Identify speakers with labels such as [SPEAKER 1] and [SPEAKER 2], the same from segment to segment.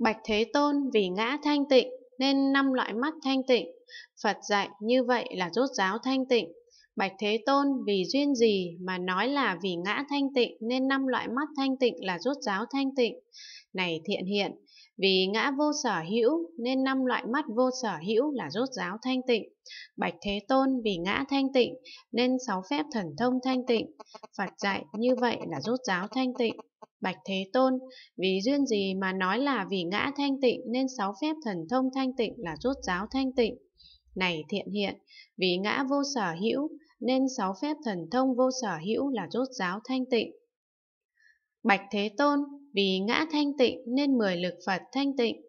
[SPEAKER 1] Bạch Thế Tôn vì ngã thanh tịnh nên năm loại mắt thanh tịnh. Phật dạy như vậy là rốt giáo thanh tịnh. Bạch Thế Tôn vì duyên gì mà nói là vì ngã thanh tịnh nên năm loại mắt thanh tịnh là rốt giáo thanh tịnh. Này thiện hiện, vì ngã vô sở hữu nên năm loại mắt vô sở hữu là rốt giáo thanh tịnh. Bạch Thế Tôn vì ngã thanh tịnh nên sáu phép thần thông thanh tịnh. Phật dạy như vậy là rốt giáo thanh tịnh. Bạch Thế Tôn, vì duyên gì mà nói là vì ngã thanh tịnh nên sáu phép thần thông thanh tịnh là rốt giáo thanh tịnh? Này thiện hiện, vì ngã vô sở hữu nên sáu phép thần thông vô sở hữu là rốt giáo thanh tịnh. Bạch Thế Tôn, vì ngã thanh tịnh nên mười lực Phật thanh tịnh.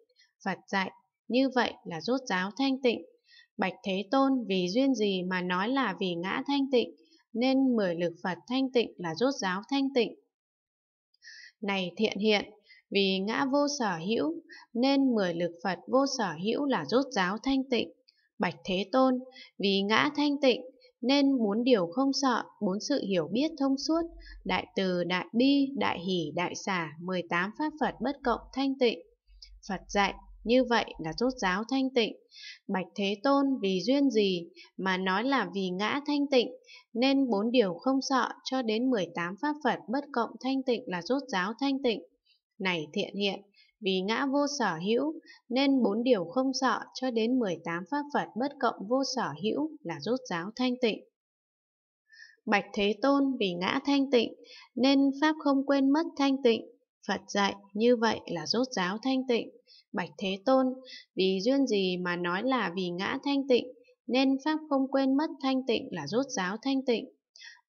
[SPEAKER 1] Phật dạy, như vậy là rốt giáo thanh tịnh. Bạch Thế Tôn vì duyên gì mà nói là vì ngã thanh tịnh, nên mười lực Phật thanh tịnh là rốt giáo thanh tịnh này thiện hiện, vì ngã vô sở hữu, nên mười lực Phật vô sở hữu là rốt giáo thanh tịnh. Bạch Thế Tôn, vì ngã thanh tịnh, nên bốn điều không sợ, bốn sự hiểu biết thông suốt, đại từ, đại bi, đại hỷ, đại xả, 18 pháp Phật bất cộng thanh tịnh. Phật dạy, như vậy là rốt giáo thanh tịnh. Bạch Thế Tôn vì duyên gì mà nói là vì ngã thanh tịnh, nên bốn điều không sợ cho đến 18 pháp Phật bất cộng thanh tịnh là rốt giáo thanh tịnh. Này thiện hiện, vì ngã vô sở hữu, nên bốn điều không sợ cho đến 18 pháp Phật bất cộng vô sở hữu là rốt giáo thanh tịnh. Bạch Thế Tôn vì ngã thanh tịnh, nên Pháp không quên mất thanh tịnh, Phật dạy như vậy là rốt ráo thanh tịnh. Bạch Thế Tôn, vì duyên gì mà nói là vì ngã thanh tịnh, nên Pháp không quên mất thanh tịnh là rốt ráo thanh tịnh.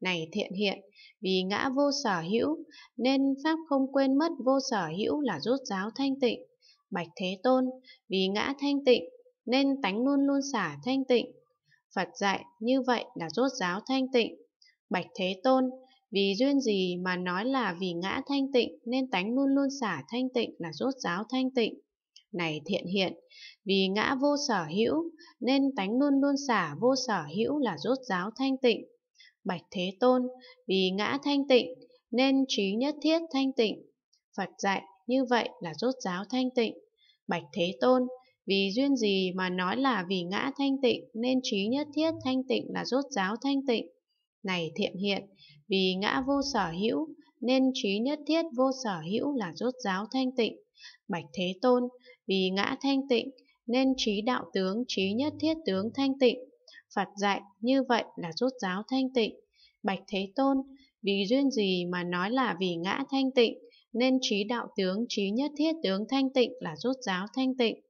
[SPEAKER 1] Này thiện hiện, vì ngã vô sở hữu, nên Pháp không quên mất vô sở hữu là rốt ráo thanh tịnh. Bạch Thế Tôn, vì ngã thanh tịnh, nên tánh luôn luôn xả thanh tịnh. Phật dạy như vậy là rốt ráo thanh tịnh. Bạch Thế Tôn, vì duyên gì mà nói là vì ngã thanh tịnh nên tánh luôn luôn xả thanh tịnh là rốt ráo thanh tịnh. Này thiện hiện, vì ngã vô sở hữu nên tánh luôn luôn xả vô sở hữu là rốt ráo thanh tịnh. Bạch Thế Tôn, vì ngã thanh tịnh nên trí nhất thiết thanh tịnh. Phật dạy như vậy là rốt ráo thanh tịnh. Bạch Thế Tôn, vì duyên gì mà nói là vì ngã thanh tịnh nên trí nhất thiết thanh tịnh là rốt ráo thanh tịnh này thiện hiện, vì ngã vô sở hữu, nên trí nhất thiết vô sở hữu là rốt giáo thanh tịnh. Bạch Thế Tôn, vì ngã thanh tịnh, nên trí đạo tướng trí nhất thiết tướng thanh tịnh. Phật dạy như vậy là rốt giáo thanh tịnh. Bạch Thế Tôn, vì duyên gì mà nói là vì ngã thanh tịnh, nên trí đạo tướng trí nhất thiết tướng thanh tịnh là rốt giáo thanh tịnh.